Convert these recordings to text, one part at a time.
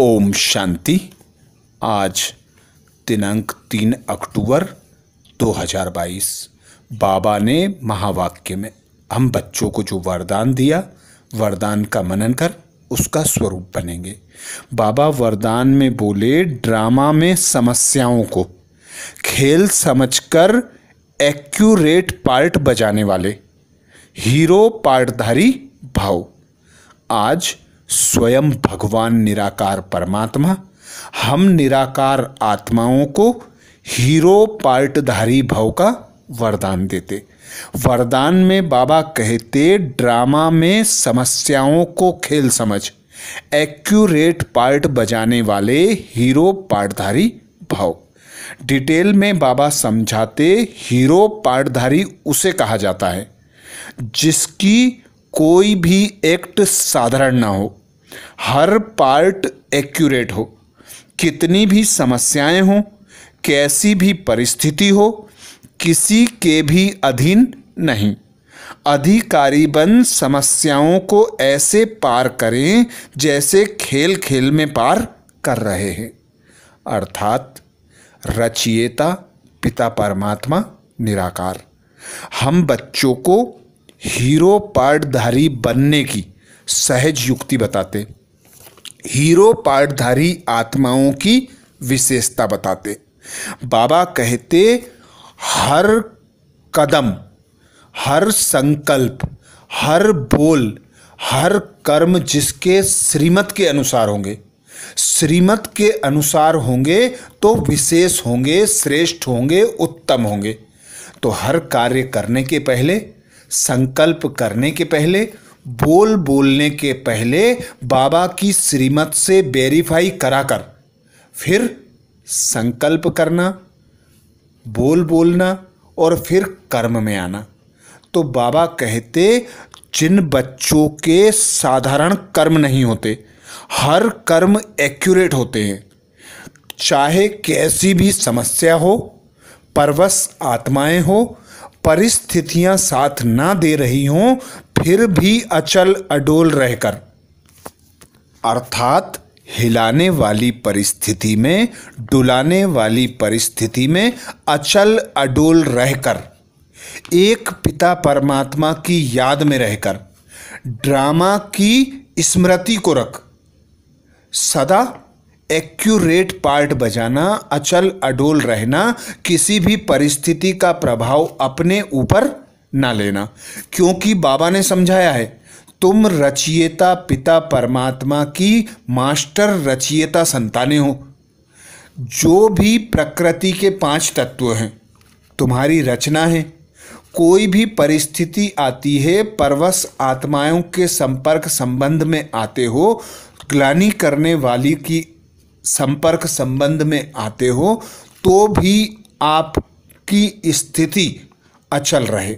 ओम शांति आज दिनांक तीन अक्टूबर 2022 बाबा ने महावाक्य में हम बच्चों को जो वरदान दिया वरदान का मनन कर उसका स्वरूप बनेंगे बाबा वरदान में बोले ड्रामा में समस्याओं को खेल समझकर एक्यूरेट पार्ट बजाने वाले हीरो पार्टधारी भाव आज स्वयं भगवान निराकार परमात्मा हम निराकार आत्माओं को हीरो पार्टधारी भाव का वरदान देते वरदान में बाबा कहते ड्रामा में समस्याओं को खेल समझ एक्यूरेट पार्ट बजाने वाले हीरो पार्टधारी भाव डिटेल में बाबा समझाते हीरो पार्टधारी उसे कहा जाता है जिसकी कोई भी एक्ट साधारण ना हो हर पार्ट एक्यूरेट हो कितनी भी समस्याएं हों कैसी भी परिस्थिति हो किसी के भी अधीन नहीं बन समस्याओं को ऐसे पार करें जैसे खेल खेल में पार कर रहे हैं अर्थात रचयिता पिता परमात्मा निराकार हम बच्चों को हीरो पार्टधारी बनने की सहज युक्ति बताते हीरो पार्टधारी आत्माओं की विशेषता बताते बाबा कहते हर कदम हर संकल्प हर बोल हर कर्म जिसके श्रीमत के अनुसार होंगे श्रीमत के अनुसार होंगे तो विशेष होंगे श्रेष्ठ होंगे उत्तम होंगे तो हर कार्य करने के पहले संकल्प करने के पहले बोल बोलने के पहले बाबा की श्रीमत से वेरीफाई कराकर फिर संकल्प करना बोल बोलना और फिर कर्म में आना तो बाबा कहते जिन बच्चों के साधारण कर्म नहीं होते हर कर्म एक्यूरेट होते हैं चाहे कैसी भी समस्या हो परवश आत्माएं हो परिस्थितियां साथ ना दे रही हों फिर भी अचल अडोल रहकर अर्थात हिलाने वाली परिस्थिति में डुलाने वाली परिस्थिति में अचल अडोल रहकर एक पिता परमात्मा की याद में रहकर ड्रामा की स्मृति को रख सदा एक्यूरेट पार्ट बजाना अचल अडोल रहना किसी भी परिस्थिति का प्रभाव अपने ऊपर ना लेना क्योंकि बाबा ने समझाया है तुम रचियता पिता परमात्मा की मास्टर रचियता संताने हो जो भी प्रकृति के पांच तत्व हैं तुम्हारी रचना है कोई भी परिस्थिति आती है परवश आत्माओं के संपर्क संबंध में आते हो ग्लानी करने वाली की संपर्क संबंध में आते हो तो भी आपकी स्थिति अचल रहे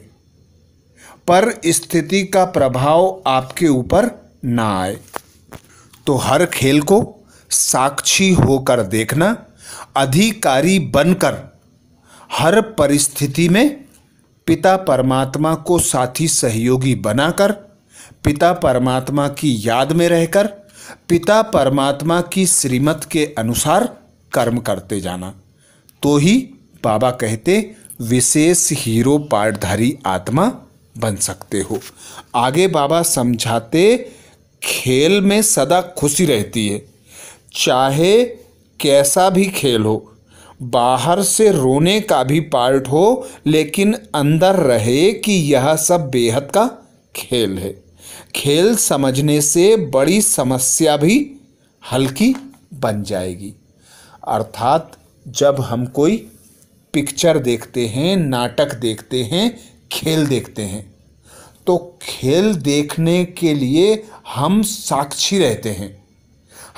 पर स्थिति का प्रभाव आपके ऊपर ना आए तो हर खेल को साक्षी होकर देखना अधिकारी बनकर हर परिस्थिति में पिता परमात्मा को साथी सहयोगी बनाकर पिता परमात्मा की याद में रहकर पिता परमात्मा की श्रीमत के अनुसार कर्म करते जाना तो ही बाबा कहते विशेष हीरो पाठधारी आत्मा बन सकते हो आगे बाबा समझाते खेल में सदा खुशी रहती है चाहे कैसा भी खेल हो बाहर से रोने का भी पार्ट हो लेकिन अंदर रहे कि यह सब बेहद का खेल है खेल समझने से बड़ी समस्या भी हल्की बन जाएगी अर्थात जब हम कोई पिक्चर देखते हैं नाटक देखते हैं खेल देखते हैं तो खेल देखने के लिए हम साक्षी रहते हैं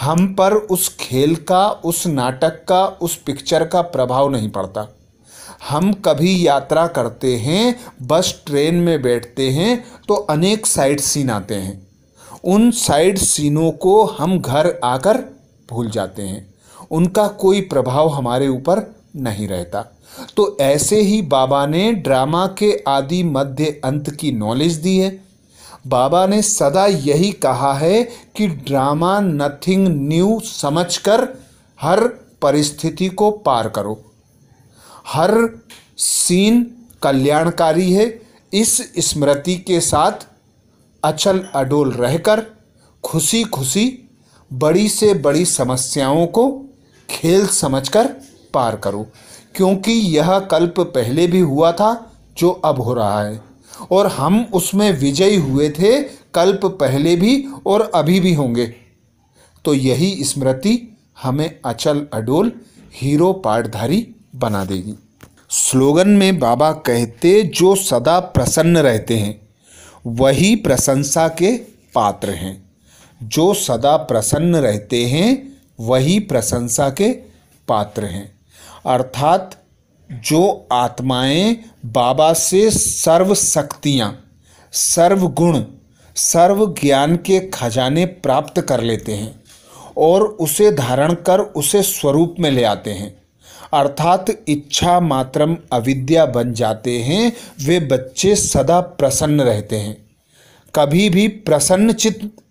हम पर उस खेल का उस नाटक का उस पिक्चर का प्रभाव नहीं पड़ता हम कभी यात्रा करते हैं बस ट्रेन में बैठते हैं तो अनेक साइड सीन आते हैं उन साइड सीनों को हम घर आकर भूल जाते हैं उनका कोई प्रभाव हमारे ऊपर नहीं रहता तो ऐसे ही बाबा ने ड्रामा के आदि मध्य अंत की नॉलेज दी है बाबा ने सदा यही कहा है कि ड्रामा नथिंग न्यू समझकर हर परिस्थिति को पार करो हर सीन कल्याणकारी है इस स्मृति के साथ अचल अडोल रहकर खुशी खुशी बड़ी से बड़ी समस्याओं को खेल समझकर पार करो क्योंकि यह कल्प पहले भी हुआ था जो अब हो रहा है और हम उसमें विजयी हुए थे कल्प पहले भी और अभी भी होंगे तो यही स्मृति हमें अचल अडोल हीरो पाठधारी बना देगी स्लोगन में बाबा कहते जो सदा प्रसन्न रहते हैं वही प्रशंसा के पात्र हैं जो सदा प्रसन्न रहते हैं वही प्रशंसा के पात्र हैं अर्थात जो आत्माएं बाबा से सर्व शक्तियाँ सर्वगुण सर्व ज्ञान के खजाने प्राप्त कर लेते हैं और उसे धारण कर उसे स्वरूप में ले आते हैं अर्थात इच्छा मात्रम अविद्या बन जाते हैं वे बच्चे सदा प्रसन्न रहते हैं कभी भी प्रसन्न चित्त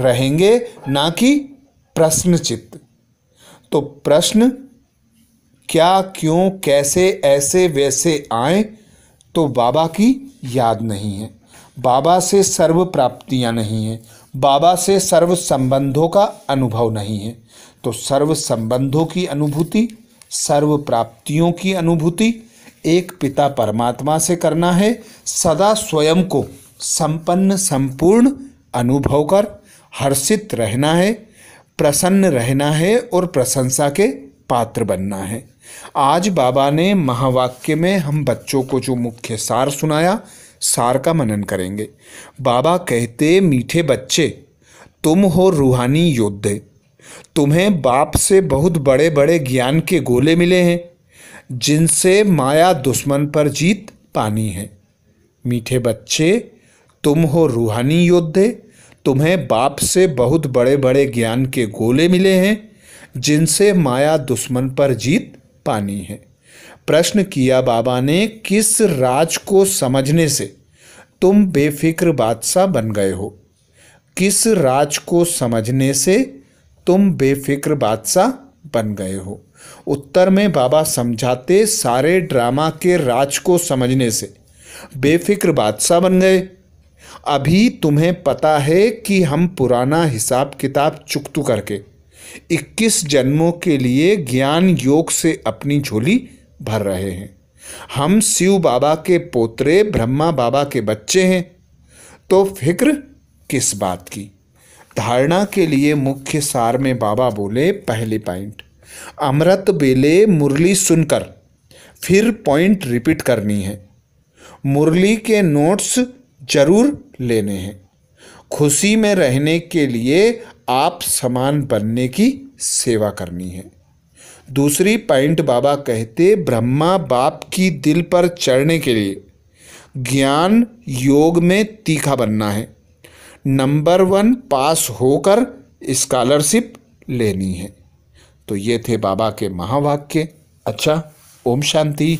रहेंगे ना कि प्रश्न चित्त तो प्रश्न क्या क्यों कैसे ऐसे वैसे आए तो बाबा की याद नहीं है बाबा से सर्व प्राप्तियां नहीं हैं बाबा से सर्व संबंधों का अनुभव नहीं है तो सर्व संबंधों की अनुभूति सर्व प्राप्तियों की अनुभूति एक पिता परमात्मा से करना है सदा स्वयं को संपन्न संपूर्ण अनुभव कर हर्षित रहना है प्रसन्न रहना है और प्रशंसा के पात्र बनना है आज बाबा ने महावाक्य में हम बच्चों को जो मुख्य सार सुनाया सार का मनन करेंगे बाबा कहते मीठे बच्चे तुम हो रूहानी योद्धे तुम्हें बाप से बहुत बड़े बड़े ज्ञान के गोले मिले हैं जिनसे माया दुश्मन पर जीत पानी है मीठे बच्चे तुम हो रूहानी योद्धे तुम्हें बाप से बहुत बड़े बड़े ज्ञान के गोले मिले हैं जिनसे माया दुश्मन पर जीत पानी है प्रश्न किया बाबा ने किस राज को समझने से तुम बेफिक्र बादशाह बन गए हो किस राज को समझने से तुम बेफिक्र बादशाह बन गए हो उत्तर में बाबा समझाते सारे ड्रामा के राज को समझने से बेफिक्र बादशाह बन गए अभी तुम्हें पता है कि हम पुराना हिसाब किताब चुकतू करके 21 जन्मों के लिए ज्ञान योग से अपनी झोली भर रहे हैं हम शिव बाबा के पोतरे ब्रह्मा बाबा के बच्चे हैं तो फिक्र किस बात की धारणा के लिए मुख्य सार में बाबा बोले पहले पॉइंट अमृत बेले मुरली सुनकर फिर पॉइंट रिपीट करनी है मुरली के नोट्स जरूर लेने हैं खुशी में रहने के लिए आप समान बनने की सेवा करनी है दूसरी पॉइंट बाबा कहते ब्रह्मा बाप की दिल पर चढ़ने के लिए ज्ञान योग में तीखा बनना है नंबर वन पास होकर स्कॉलरशिप लेनी है तो ये थे बाबा के महावाक्य अच्छा ओम शांति